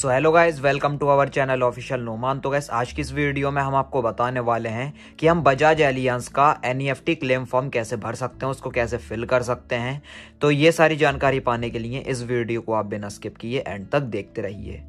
so hello guys welcome to our channel official Noman तो guys आज की इस वीडियो में हम आपको बताने वाले हैं कि हम बजाज एलियंस का एन क्लेम फॉर्म कैसे भर सकते हैं उसको कैसे फिल कर सकते हैं तो ये सारी जानकारी पाने के लिए इस वीडियो को आप बिना स्किप किए एंड तक देखते रहिए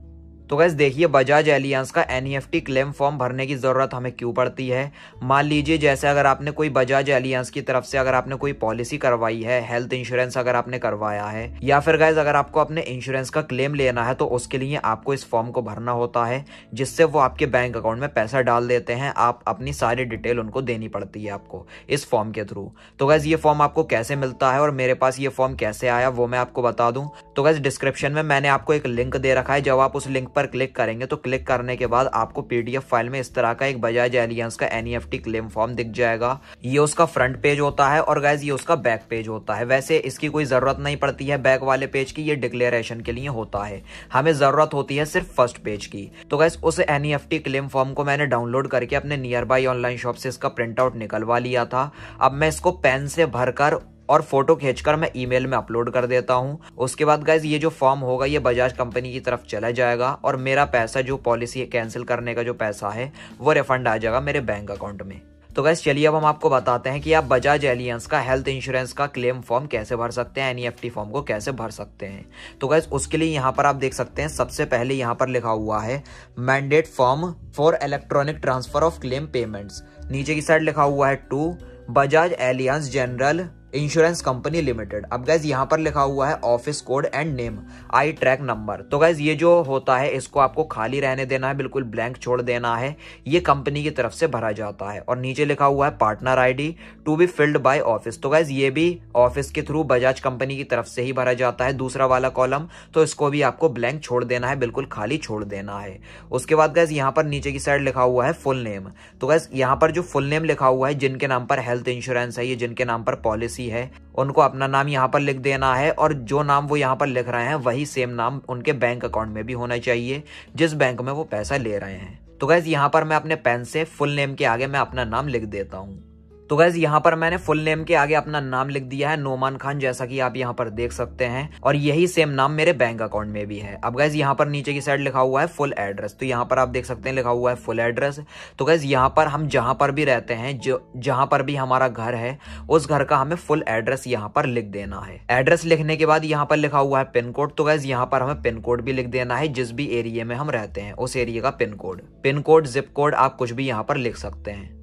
तो गैस देखिए बजाज एलियंस का एन क्लेम फॉर्म भरने की ज़रूरत हमें क्यों पड़ती है मान लीजिए जैसे अगर आपने कोई बजाज एलियंस की तरफ से अगर आपने कोई पॉलिसी करवाई है हेल्थ इंश्योरेंस अगर आपने करवाया है या फिर गैस अगर आपको अपने इंश्योरेंस का क्लेम लेना है तो उसके लिए आपको इस फॉर्म को भरना होता है जिससे वो आपके बैंक अकाउंट में पैसा डाल देते हैं आप अपनी सारी डिटेल उनको देनी पड़ती है आपको इस फॉर्म के थ्रू तो गैस ये फॉर्म आपको कैसे मिलता है और मेरे पास ये फॉर्म कैसे आया वो मैं आपको बता दूं तो गैस डिस्क्रिप्शन में मैंने आपको एक लिंक दे रखा है जब आप उस लिंक पर पर क्लिक करेंगे तो क्लिक करने के बाद आपको पीडीएफ फाइल में इस तरह का एक बजाज एलियंस का एनईएफटी क्लेम फॉर्म दिख जाएगा ये उसका फ्रंट पेज होता है और गैज ये उसका बैक पेज होता है वैसे इसकी कोई जरूरत नहीं पड़ती है बैक वाले पेज की ये डिक्लेरेशन के लिए होता है हमें जरूरत होती है सिर्फ फर्स्ट पेज की तो गैस उस एनईएफटी क्लेम फॉर्म को मैंने डाउनलोड करके अपने नियर बाई ऑनलाइन शॉप से इसका प्रिंट आउट निकलवा लिया था अब मैं इसको पेन से भरकर और फोटो खींचकर मैं ईमेल में अपलोड कर देता हूँ उसके बाद गाइज ये जो फॉर्म होगा ये बजाज कंपनी की तरफ चला जाएगा और मेरा पैसा जो पॉलिसी कैंसिल करने का जो पैसा है वो रिफंड आ जाएगा मेरे बैंक अकाउंट में तो गैस चलिए अब हम आपको बताते हैं कि आप बजाज एलियंस का हेल्थ इंश्योरेंस का क्लेम फॉर्म कैसे भर सकते हैं एन फॉर्म e को कैसे भर सकते हैं तो गैस उसके लिए यहाँ पर आप देख सकते हैं सबसे पहले यहाँ पर लिखा हुआ है mandate form for electronic transfer of claim payments नीचे की साइड लिखा हुआ है to Bajaj Allianz general insurance company limited अब गैज यहाँ पर लिखा हुआ है office code and name I track number तो गैज ये जो होता है इसको आपको खाली रहने देना है बिल्कुल ब्लैंक छोड़ देना है ये कंपनी की तरफ से भरा जाता है और नीचे लिखा हुआ है partner ID to be filled by office तो गैज ये भी ऑफिस के थ्रू बजाज कंपनी की तरफ से ही भरा जाता है दूसरा वाला कॉलम तो इसको भी आपको ब्लैंक छोड़ देना है बिल्कुल खाली छोड़ देना है उसके बाद गैस यहाँ पर नीचे की साइड लिखा हुआ है फुल नेम तो गैस यहाँ पर जो फुल नेम लिखा हुआ है जिनके नाम पर हेल्थ इंश्योरेंस है ये जिनके नाम पर पॉलिसी सी है उनको अपना नाम यहाँ पर लिख देना है और जो नाम वो यहाँ पर लिख रहे हैं वही सेम नाम उनके बैंक अकाउंट में भी होना चाहिए जिस बैंक में वो पैसा ले रहे हैं तो गैस यहाँ पर मैं अपने पेन से फुल नेम के आगे मैं अपना नाम लिख देता हूँ तो गैस यहाँ पर मैंने फुल नेम के आगे अपना नाम लिख दिया है नोमान खान जैसा कि आप यहाँ पर देख सकते हैं और यही सेम नाम मेरे बैंक अकाउंट में भी है अब गैस यहाँ पर नीचे की साइड लिखा हुआ है फुल एड्रेस तो यहाँ पर आप देख सकते हैं लिखा हुआ है फुल एड्रेस तो गैज यहाँ पर हम जहाँ पर भी रहते हैं जो जहाँ पर भी हमारा घर है उस घर का हमें फुल एड्रेस यहाँ पर लिख देना है एड्रेस लिखने के बाद यहाँ पर लिखा हुआ है पिन कोड तो गैस यहाँ पर हमें पिन कोड भी लिख देना है जिस भी एरिए में हम रहते हैं उस एरिए का pin code pin code zip code आप कुछ भी यहाँ पर लिख सकते हैं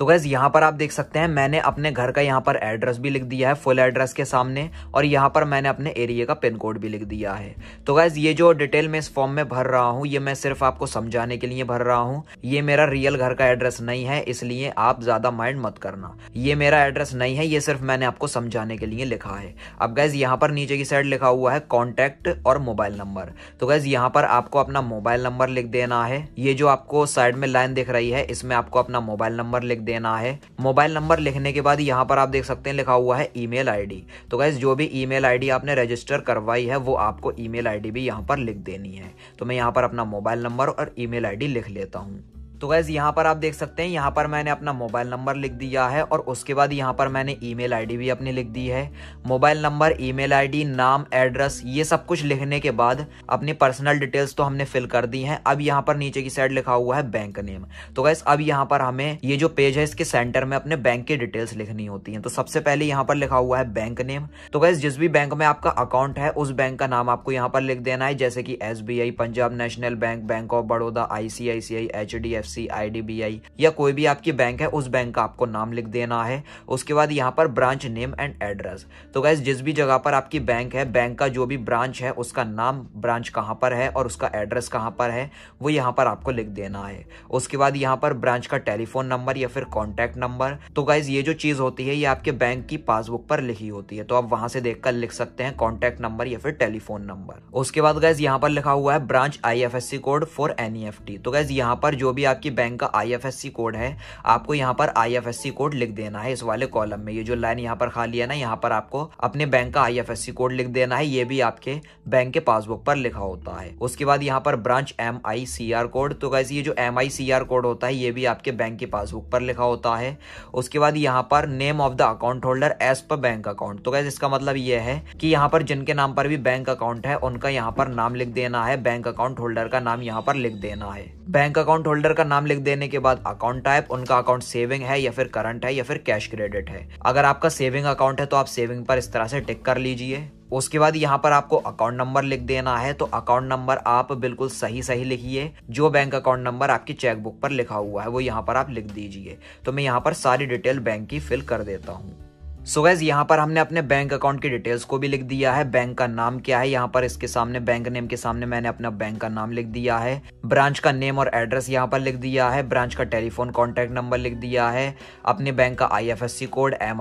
तो गैस यहाँ पर आप देख सकते हैं मैंने अपने घर का यहाँ पर एड्रेस भी लिख दिया है फुल एड्रेस के सामने और यहाँ पर मैंने अपने एरिया का पिन कोड भी लिख दिया है तो गैस ये जो डिटेल मैं इस फॉर्म में भर रहा हूँ ये मैं सिर्फ आपको समझाने के लिए भर रहा हूँ ये मेरा रियल घर का एड्रेस नहीं है इसलिए आप ज्यादा माइंड मत करना ये मेरा एड्रेस नहीं है ये सिर्फ मैंने आपको समझाने के लिए लिखा है अब गैस यहाँ पर नीचे की साइड लिखा हुआ है कॉन्टेक्ट और मोबाइल नंबर तो गैस यहाँ पर आपको अपना मोबाइल नंबर लिख देना है ये जो आपको साइड में लाइन दिख रही है इसमें आपको अपना मोबाइल नंबर लिख देना है मोबाइल नंबर लिखने के बाद यहाँ पर आप देख सकते हैं लिखा हुआ है ईमेल आईडी तो गाइज जो भी ईमेल आईडी आपने रजिस्टर करवाई है वो आपको ईमेल आईडी भी यहाँ पर लिख देनी है तो मैं यहाँ पर अपना मोबाइल नंबर और ईमेल आईडी लिख लेता हूँ तो गैस यहाँ पर आप देख सकते हैं यहाँ पर मैंने अपना मोबाइल नंबर लिख दिया है और उसके बाद यहाँ पर मैंने ईमेल आईडी भी अपनी लिख दी है मोबाइल नंबर ईमेल आईडी नाम एड्रेस ये सब कुछ लिखने के बाद अपनी पर्सनल डिटेल्स तो हमने फिल कर दी हैं अब यहाँ पर नीचे की साइड लिखा हुआ है बैंक नेम तो गैस अब यहाँ पर हमें ये जो पेज है इसके सेंटर में अपने बैंक की डिटेल्स लिखनी होती है तो सबसे पहले यहाँ पर लिखा हुआ है बैंक नेम तो गैस जिस भी बैंक में आपका अकाउंट है उस बैंक का नाम आपको यहाँ पर लिख देना है जैसे कि एस Punjab national bank bank of Baroda ICICI H D F C या कोई भी आपकी बैंक है उस बैंक का आपको नाम लिख देना है उसके बाद यहाँ पर ब्रांच नेम एंड एड्रेस तो गैस जिस भी जगह पर आपकी बैंक है बैंक का जो भी ब्रांच है उसका नाम ब्रांच कहाँ पर है और उसका एड्रेस कहाँ पर है वो यहाँ पर आपको लिख देना है उसके बाद यहाँ पर ब्रांच का टेलीफोन नंबर या फिर कॉन्टेक्ट नंबर तो गाइज ये जो चीज होती है ये आपके बैंक की पासबुक पर लिखी होती है तो आप वहां से देखकर लिख सकते हैं कॉन्टेक्ट नंबर या फिर टेलीफोन नंबर उसके बाद गैस यहाँ पर लिखा हुआ है ब्रांच आई कोड फॉर एन तो गैस यहाँ पर जो भी आप आपकी बैंक का आईएफएससी कोड है आपको यहाँ पर आईएफएससी कोड लिख देना है इस वाले कॉलम में ये जो लाइन यहाँ पर खाली है ना यहाँ पर आपको अपने बैंक का आईएफएससी कोड लिख देना है ये भी आपके बैंक के पासबुक पर लिखा होता है उसके बाद यहाँ पर branch M I C R code तो कैसे ये जो M I C R code होता है ये भी आपके बैंक के पासबुक पर लिखा होता है उसके बाद यहाँ पर name of the account holder as per bank account तो कैसे इसका मतलब ये है कि यहाँ पर जिनके नाम पर भी बैंक अकाउंट है उनका यहाँ पर नाम लिख देना है बैंक अकाउंट होल्डर का नाम यहाँ पर लिख देना है बैंक अकाउंट होल्डर का नाम लिख देने के बाद अकाउंट टाइप उनका अकाउंट सेविंग है या फिर करंट है या फिर कैश क्रेडिट है अगर आपका सेविंग अकाउंट है तो आप सेविंग पर इस तरह से टिक कर लीजिए उसके बाद यहाँ पर आपको अकाउंट नंबर लिख देना है तो अकाउंट नंबर आप बिल्कुल सही सही लिखिए जो बैंक अकाउंट नंबर आपकी चेकबुक पर लिखा हुआ है वो यहाँ पर आप लिख दीजिए तो मैं यहाँ पर सारी डिटेल बैंक की फिल कर देता हूँ सो गैज यहाँ पर हमने अपने बैंक अकाउंट की डिटेल्स को भी लिख दिया है बैंक का नाम क्या है यहाँ पर इसके सामने बैंक नेम के सामने मैंने अपना बैंक का नाम लिख दिया है ब्रांच का नेम और एड्रेस यहाँ पर लिख दिया है ब्रांच का टेलीफोन कॉन्टैक्ट नंबर लिख दिया है अपने बैंक का I code M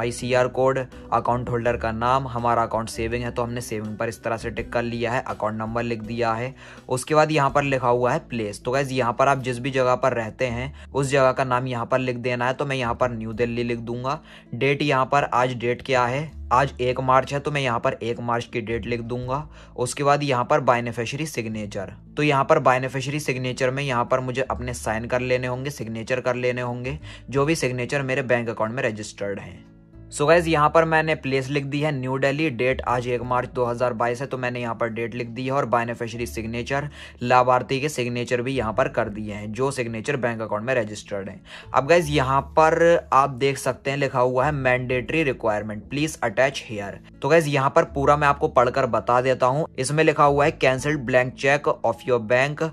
code account holder का नाम हमारा अकाउंट सेविंग है तो हमने सेविंग पर इस तरह से टिक कर लिया है अकाउंट नंबर लिख दिया है उसके बाद यहाँ पर लिखा हुआ है प्लेस तो गैज यहाँ पर आप जिस भी जगह पर रहते हैं उस जगह का नाम यहाँ पर लिख देना है तो मैं यहाँ पर न्यू दिल्ली लिख दूंगा डेट यहाँ पर आज आज डेट क्या है आज एक मार्च है तो मैं यहाँ पर एक मार्च की डेट लिख दूंगा उसके बाद यहाँ पर बाइनेफिशरी सिग्नेचर तो यहाँ पर बाइनेफिशरी सिग्नेचर में यहाँ पर मुझे अपने साइन कर लेने होंगे सिग्नेचर कर लेने होंगे जो भी सिग्नेचर मेरे बैंक अकाउंट में रजिस्टर्ड हैं सो so गैज यहाँ पर मैंने प्लेस लिख दी है न्यू दिल्ली डेट आज एक मार्च 2022 है तो मैंने यहाँ पर डेट लिख दी है और बाइनेफिशरी सिग्नेचर लाभार्थी के सिग्नेचर भी यहाँ पर कर दिए हैं जो सिग्नेचर बैंक अकाउंट में रजिस्टर्ड हैं अब गैज यहाँ पर आप देख सकते हैं लिखा हुआ है mandatory requirement please attach here तो गैज यहाँ पर पूरा मैं आपको पढ़कर बता देता हूँ इसमें लिखा हुआ है cancelled blank cheque of your bank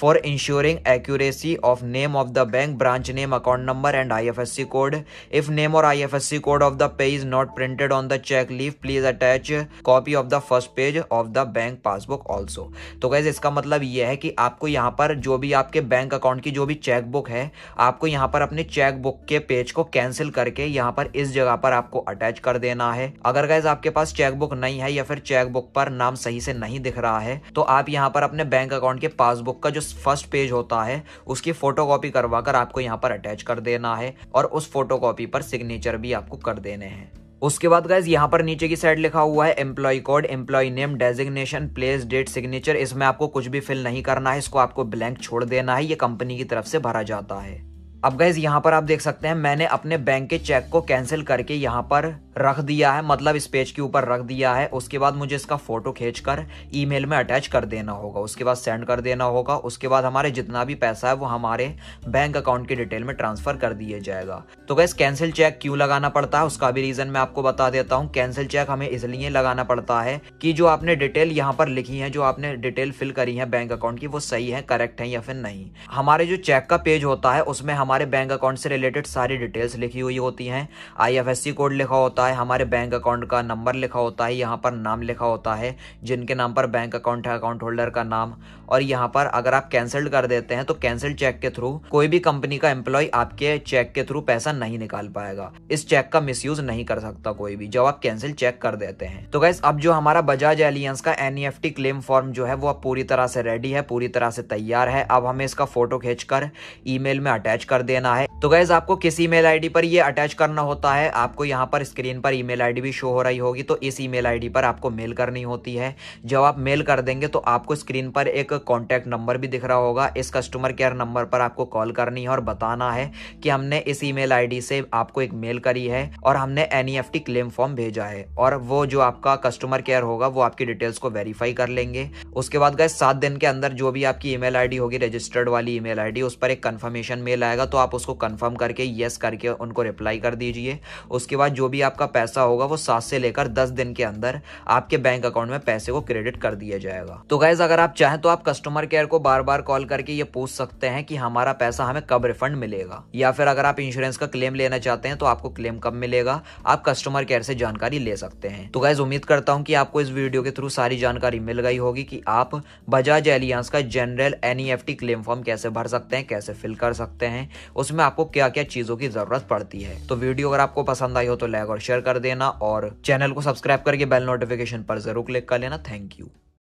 for insuring accuracy of name of the bank branch name account number and I code if name और I code of the the pay is not printed on the check leave please attach copy of the first page of the bank passbook also तो guys इसका मतलब यह है कि आपको यहाँ पर जो भी आपके बैंक अकाउंट की जो भी चेकबुक है आपको यहाँ पर अपने चेकबुक के पेज को कैंसिल करके यहाँ पर इस जगह पर आपको अटैच कर देना है अगर गैस आपके पास बुक नहीं है या फिर चेकबुक पर नाम सही से नहीं दिख रहा है तो आप यहाँ पर अपने बैंक अकाउंट के पासबुक का जो फर्स्ट पेज होता है उसकी फोटो करवा कर आपको यहाँ पर अटैच कर देना है और उस फोटो पर सिग्नेचर भी आपको कर देना देने हैं उसके बाद गाइज यहाँ पर नीचे की साइड लिखा हुआ है employee code employee name designation place date signature इसमें आपको कुछ भी फिल नहीं करना है इसको आपको ब्लैंक छोड़ देना है ये कंपनी की तरफ से भरा जाता है अब गैज यहाँ पर आप देख सकते हैं मैंने अपने बैंक के चेक को कैंसिल करके यहाँ पर रख दिया है मतलब इस पेज के ऊपर रख दिया है उसके बाद मुझे इसका फोटो खींचकर ईमेल में अटैच कर देना होगा उसके बाद सेंड कर देना होगा उसके बाद हमारे जितना भी पैसा है वो हमारे बैंक अकाउंट की डिटेल में ट्रांसफर कर दिया जाएगा तो गैस कैंसिल चेक क्यों लगाना पड़ता है उसका भी रीजन मैं आपको बता देता हूँ कैंसिल चेक हमें इसलिए लगाना पड़ता है कि जो आपने डिटेल यहाँ पर लिखी है जो आपने डिटेल फिल करी है बैंक अकाउंट की वो सही है करेक्ट है या फिर नहीं हमारे जो चेक का पेज होता है उसमें हमारे बैंक अकाउंट से रिलेटेड सारी डिटेल्स लिखी हुई होती है आई कोड लिखा होता है होता है हमारे बैंक अकाउंट का नंबर लिखा होता है यहाँ पर नाम लिखा होता है जिनके नाम पर बैंक अकाउंट है अकाउंट होल्डर का नाम और यहाँ पर अगर आप कैंसल्ड कर देते हैं तो कैंसल्ड चेक के थ्रू कोई भी कंपनी का एम्प्लॉय आपके चेक के थ्रू पैसा नहीं निकाल पाएगा इस चेक का मिस नहीं कर सकता कोई भी जब आप कैंसिल चेक कर देते हैं तो गैस अब जो हमारा बजाज एलियंस का एन क्लेम फॉर्म जो है वो अब पूरी तरह से रेडी है पूरी तरह से तैयार है अब हमें इसका फोटो खींच ईमेल में अटैच कर देना है तो गैस आपको किस ईमेल आईडी पर ये अटैच करना होता है आपको यहाँ पर स्क्रीन स्क्रीन पर ईमेल आईडी भी शो हो रही होगी तो इस ईमेल आईडी पर आपको मेल करनी होती है जब आप मेल कर देंगे तो आपको स्क्रीन पर एक कॉन्टैक्ट नंबर भी दिख रहा होगा इस कस्टमर केयर नंबर पर आपको कॉल करनी है और बताना है कि हमने इस ई मेल से आपको एक मेल करी है और हमने एन e क्लेम फॉर्म भेजा है और वो जो आपका कस्टमर केयर होगा वो आपकी डिटेल्स को वेरीफाई कर लेंगे उसके बाद गए सात दिन के अंदर जो भी आपकी ईमेल आईडी होगी रजिस्टर्ड वाली ईमेल आईडी उस पर एक कंफर्मेशन मेल आएगा तो आप उसको कंफर्म करके यस करके उनको रिप्लाई कर दीजिए उसके बाद जो भी आपका आपका पैसा होगा वो सात से लेकर दस दिन के अंदर आपके बैंक अकाउंट में पैसे को क्रेडिट कर दिया जाएगा तो गाइज अगर आप चाहें तो आप कस्टमर केयर को बार बार कॉल करके ये पूछ सकते हैं कि हमारा पैसा हमें कब रिफंड मिलेगा या फिर अगर आप इंश्योरेंस का क्लेम लेना चाहते हैं तो आपको क्लेम कब मिलेगा आप कस्टमर केयर से जानकारी ले सकते हैं तो गाइज उम्मीद करता हूँ कि आपको इस वीडियो के थ्रू सारी जानकारी मिल गई होगी कि आप बजाज एलियंस का जनरल एनईएफटी क्लेम फॉर्म कैसे भर सकते हैं कैसे फिल कर सकते हैं उसमें आपको क्या क्या चीजों की जरूरत पड़ती है तो वीडियो अगर आपको पसंद आई हो तो लाइक और शेयर शेयर कर देना और चैनल को सब्सक्राइब करके बेल नोटिफिकेशन पर जरूर क्लिक कर लेना थैंक यू